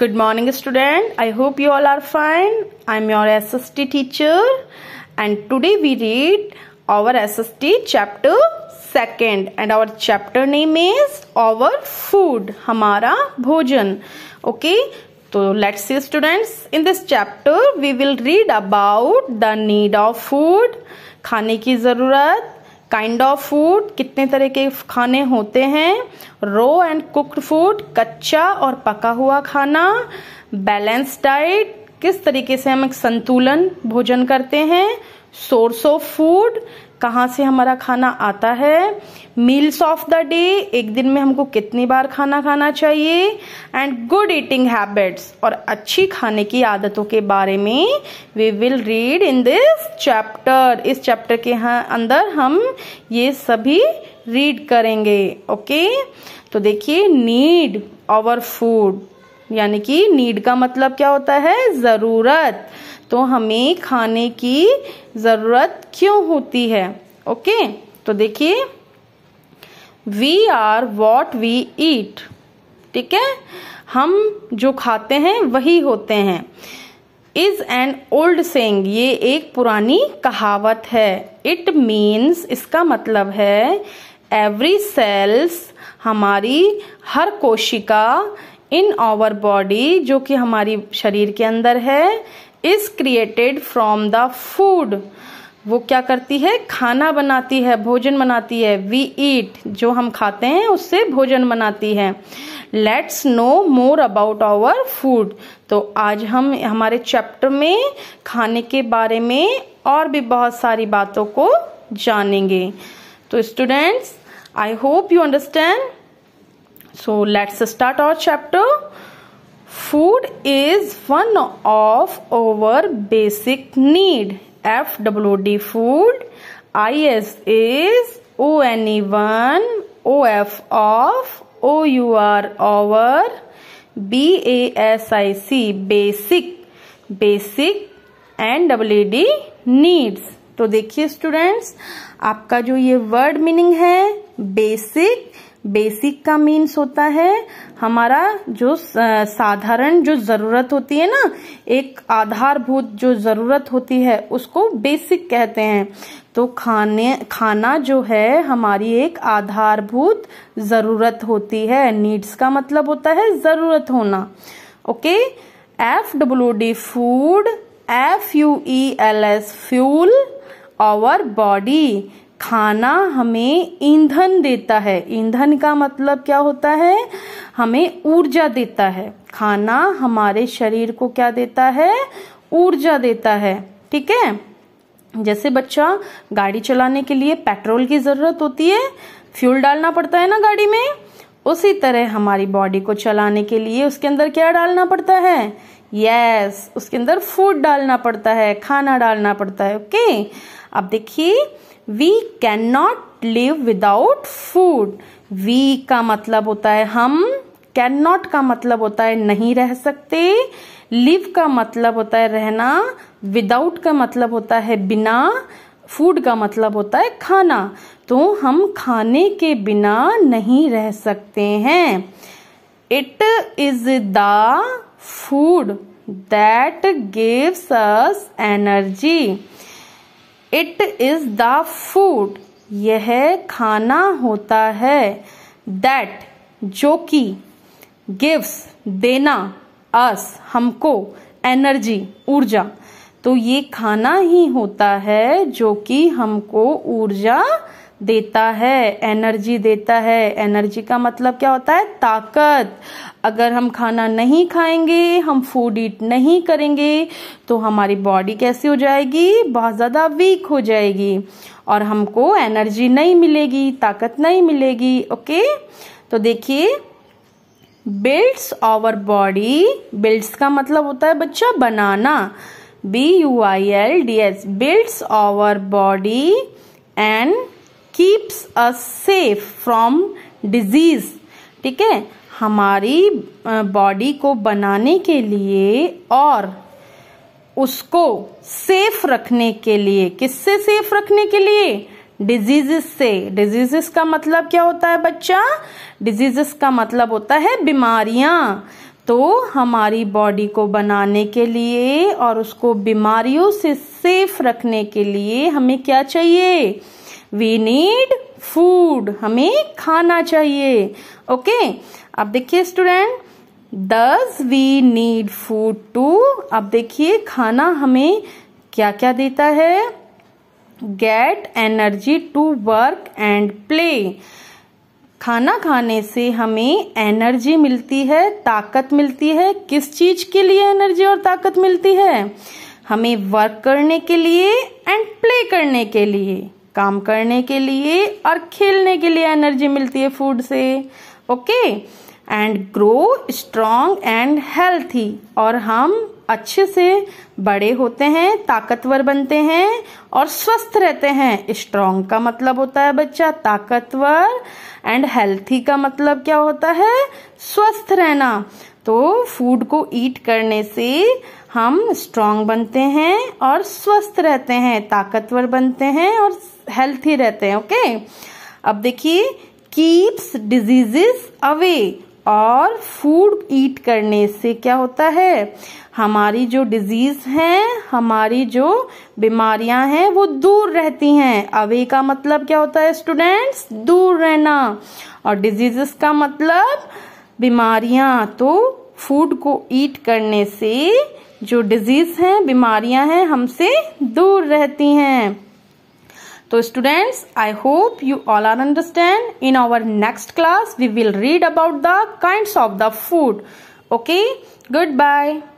Good morning student. I hope you all are fine. I am your SST teacher and today we read our SST chapter second and our chapter name is our food हमारा भोजन okay so let's see students in this chapter we will read about the need of food खाने की ज़रूरत kind of food कितने तरह के खाने होते हैं रो एंड कुक्ड फूड कच्चा और पका हुआ खाना बैलेंस डाइट किस तरीके से हम एक संतुलन भोजन करते हैं सोर्स ऑफ फूड कहाँ से हमारा खाना आता है मील्स ऑफ द डे एक दिन में हमको कितनी बार खाना खाना चाहिए एंड गुड ईटिंग हैबिट्स और अच्छी खाने की आदतों के बारे में we will read in this chapter इस चैप्टर के हाँ, अंदर हम ये सभी रीड करेंगे ओके तो देखिए नीड आवर फूड यानी कि नीड का मतलब क्या होता है ज़रूरत तो हमें खाने की ज़रूरत क्यों होती है ओके तो देखिए we are what we eat ठीक है हम जो खाते हैं वही होते हैं इज एन ओल्ड सेंग ये एक पुरानी कहावत है इट मीन्स इसका मतलब है एवरी सेल्स हमारी हर कोशिका इन आवर बॉडी जो कि हमारी शरीर के अंदर है is created from the food वो क्या करती है खाना बनाती है भोजन बनाती है वी ईट जो हम खाते हैं उससे भोजन बनाती है let's know more about our food तो आज हम हमारे चैप्टर में खाने के बारे में और भी बहुत सारी बातों को जानेंगे तो students I hope you understand so let's start our chapter food is one of our basic need F W D food I S is O N E one O F of O U R our B A S I C basic basic and W D needs तो देखिए students आपका जो ये word meaning है basic basic का means होता है हमारा जो साधारण जो जरूरत होती है ना एक आधारभूत जो जरूरत होती है उसको बेसिक कहते हैं तो खाने खाना जो है हमारी एक आधारभूत जरूरत होती है नीड्स का मतलब होता है जरूरत होना okay F W D food F U E L S fuel our body खाना हमें ईंधन देता है ईंधन का मतलब क्या होता है हमें ऊर्जा देता है खाना हमारे शरीर को क्या देता है ऊर्जा देता है ठीक है जैसे बच्चा गाड़ी चलाने के लिए पेट्रोल की ज़रूरत होती है फ्यूल डालना पड़ता है ना गाड़ी में उसी तरह हमारी बॉडी को चलाने के लिए उसके अंदर क्या डालना पड़ता है यस yes, उसके अंदर फूड डालना पड़ता है खाना डालना पड़ता है ओके okay? अब देखिए we can not live without food we का मतलब होता है हम कैन नॉट का मतलब होता है नहीं रह सकते लिव का मतलब होता है रहना विदाउट का मतलब होता है बिना फूड का मतलब होता है खाना तो हम खाने के बिना नहीं रह सकते हैं it is the food that gives us energy it is the food यह खाना होता है दैट जो कि गिव्स देना अस हमको एनर्जी ऊर्जा तो ये खाना ही होता है जो कि हमको ऊर्जा देता है एनर्जी देता है एनर्जी का मतलब क्या होता है ताकत अगर हम खाना नहीं खाएंगे हम फूड ईट नहीं करेंगे तो हमारी बॉडी कैसी हो जाएगी बहुत ज़्यादा वीक हो जाएगी और हमको एनर्जी नहीं मिलेगी ताकत नहीं मिलेगी ओके तो देखिए बिल्ड्स आवर बॉडी बिल्ड्स का मतलब होता है बच्चा बनाना B U I L D S builds our body and keeps a safe from disease ठीक है हमारी बॉडी को बनाने के लिए और उसको सेफ रखने के लिए किससे सेफ रखने के लिए डिजीजेस से डिजीजेस का मतलब क्या होता है बच्चा डिजीजेस का मतलब होता है बीमारियां तो हमारी बॉडी को बनाने के लिए और उसको बीमारियों से सेफ रखने के लिए हमें क्या चाहिए वी नीड फूड हमें खाना चाहिए ओके okay? अब देखिए स्टूडेंट दस वी नीड फूड टू अब देखिए खाना हमें क्या क्या देता है get energy to work and play खाना खाने से हमें एनर्जी मिलती है ताकत मिलती है किस चीज के लिए एनर्जी और ताकत मिलती है हमें वर्क करने के लिए एंड प्ले करने के लिए काम करने के लिए और खेलने के लिए एनर्जी मिलती है फूड से okay and grow strong and healthy और हम अच्छे से बड़े होते हैं ताकतवर बनते हैं और स्वस्थ रहते हैं स्ट्रांग का मतलब होता है बच्चा ताकतवर एंड हेल्थी का मतलब क्या होता है स्वस्थ रहना तो फूड को ईट करने से हम स्ट्रांग बनते हैं और स्वस्थ रहते हैं ताकतवर बनते हैं और हेल्थी रहते हैं ओके अब देखिए कीप्स डिजीजेस अवे और फूड ईट करने से क्या होता है हमारी जो डिजीज हैं हमारी जो बीमारियां हैं वो दूर रहती हैं अवे का मतलब क्या होता है स्टूडेंट्स दूर रहना और डिजीजेस का मतलब बीमारियां तो फूड को ईट करने से जो डिजीज हैं बीमारियां हैं हमसे दूर रहती हैं तो students I hope you all are understand in our next class we will read about the kind of the food okay good bye